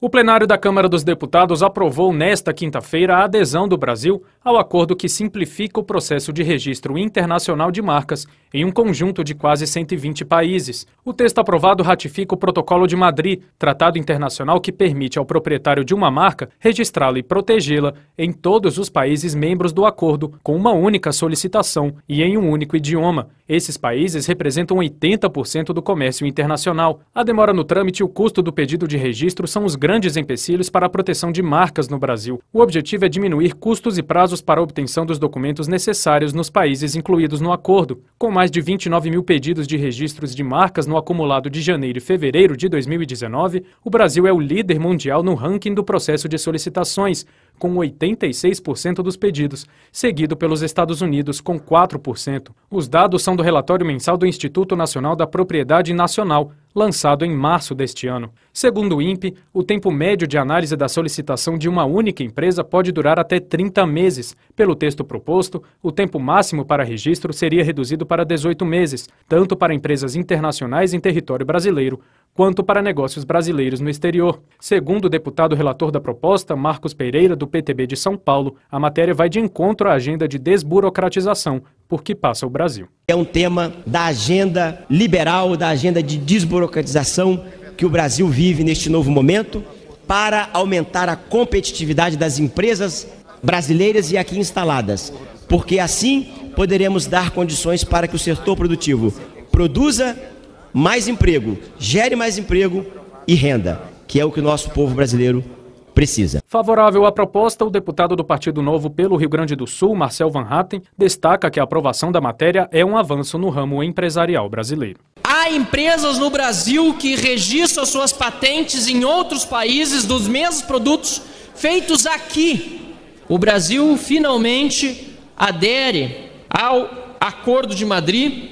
O plenário da Câmara dos Deputados aprovou nesta quinta-feira a adesão do Brasil ao acordo que simplifica o processo de registro internacional de marcas em um conjunto de quase 120 países. O texto aprovado ratifica o Protocolo de Madrid, tratado internacional que permite ao proprietário de uma marca registrá-la e protegê-la em todos os países membros do acordo, com uma única solicitação e em um único idioma. Esses países representam 80% do comércio internacional. A demora no trâmite e o custo do pedido de registro são os grandes empecilhos para a proteção de marcas no Brasil. O objetivo é diminuir custos e prazos para a obtenção dos documentos necessários nos países incluídos no acordo. Com mais de 29 mil pedidos de registros de marcas no acumulado de janeiro e fevereiro de 2019, o Brasil é o líder mundial no ranking do processo de solicitações, com 86% dos pedidos, seguido pelos Estados Unidos, com 4%. Os dados são do relatório mensal do Instituto Nacional da Propriedade Nacional, lançado em março deste ano. Segundo o INPE, o tempo médio de análise da solicitação de uma única empresa pode durar até 30 meses. Pelo texto proposto, o tempo máximo para registro seria reduzido para 18 meses, tanto para empresas internacionais em território brasileiro quanto para negócios brasileiros no exterior. Segundo o deputado relator da proposta, Marcos Pereira, do PTB de São Paulo, a matéria vai de encontro à agenda de desburocratização por que passa o Brasil. É um tema da agenda liberal, da agenda de desburocratização que o Brasil vive neste novo momento para aumentar a competitividade das empresas brasileiras e aqui instaladas, porque assim poderemos dar condições para que o setor produtivo produza mais emprego, gere mais emprego e renda, que é o que o nosso povo brasileiro precisa. Favorável à proposta, o deputado do Partido Novo pelo Rio Grande do Sul, Marcel Van Hatten, destaca que a aprovação da matéria é um avanço no ramo empresarial brasileiro. Há empresas no Brasil que registram suas patentes em outros países dos mesmos produtos feitos aqui. O Brasil finalmente adere ao Acordo de Madrid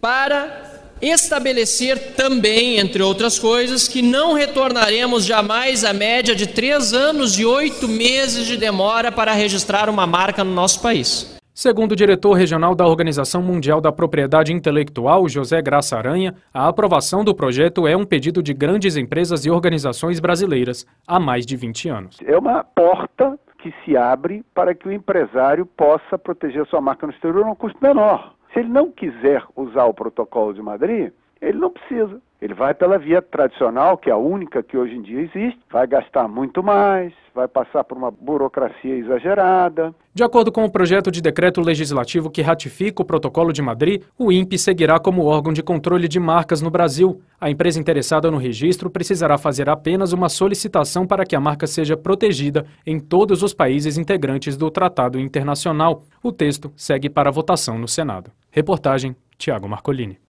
para estabelecer também, entre outras coisas, que não retornaremos jamais à média de três anos e oito meses de demora para registrar uma marca no nosso país. Segundo o diretor regional da Organização Mundial da Propriedade Intelectual, José Graça Aranha, a aprovação do projeto é um pedido de grandes empresas e organizações brasileiras há mais de 20 anos. É uma porta que se abre para que o empresário possa proteger sua marca no exterior a um custo menor. Se ele não quiser usar o protocolo de Madrid, ele não precisa. Ele vai pela via tradicional, que é a única que hoje em dia existe, vai gastar muito mais, vai passar por uma burocracia exagerada. De acordo com o projeto de decreto legislativo que ratifica o Protocolo de Madrid, o INPE seguirá como órgão de controle de marcas no Brasil. A empresa interessada no registro precisará fazer apenas uma solicitação para que a marca seja protegida em todos os países integrantes do Tratado Internacional. O texto segue para votação no Senado. Reportagem Tiago Marcolini.